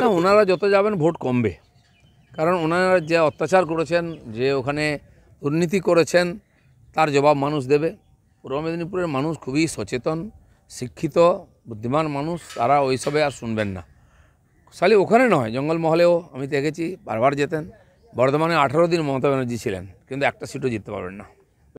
না ওনারা যত যাবেন ভোট কমবে কারণ ওনারা যে অত্যাচার করেছেন যে ওখানে দুর্নীতি করেছেন তার জবাব মানুষ দেবে পূর্ব মেদিনীপুরের মানুষ খুবই সচেতন শিক্ষিত বুদ্ধিমান মানুষ তারা ওইসবে আর শুনবেন না খালি ওখানে নয় জঙ্গলমহলেও আমি দেখেছি বারবার যেতেন বর্ধমানে আঠারো দিন মমতা ব্যানার্জি ছিলেন কিন্তু একটা সিটও জিততে পারবেন না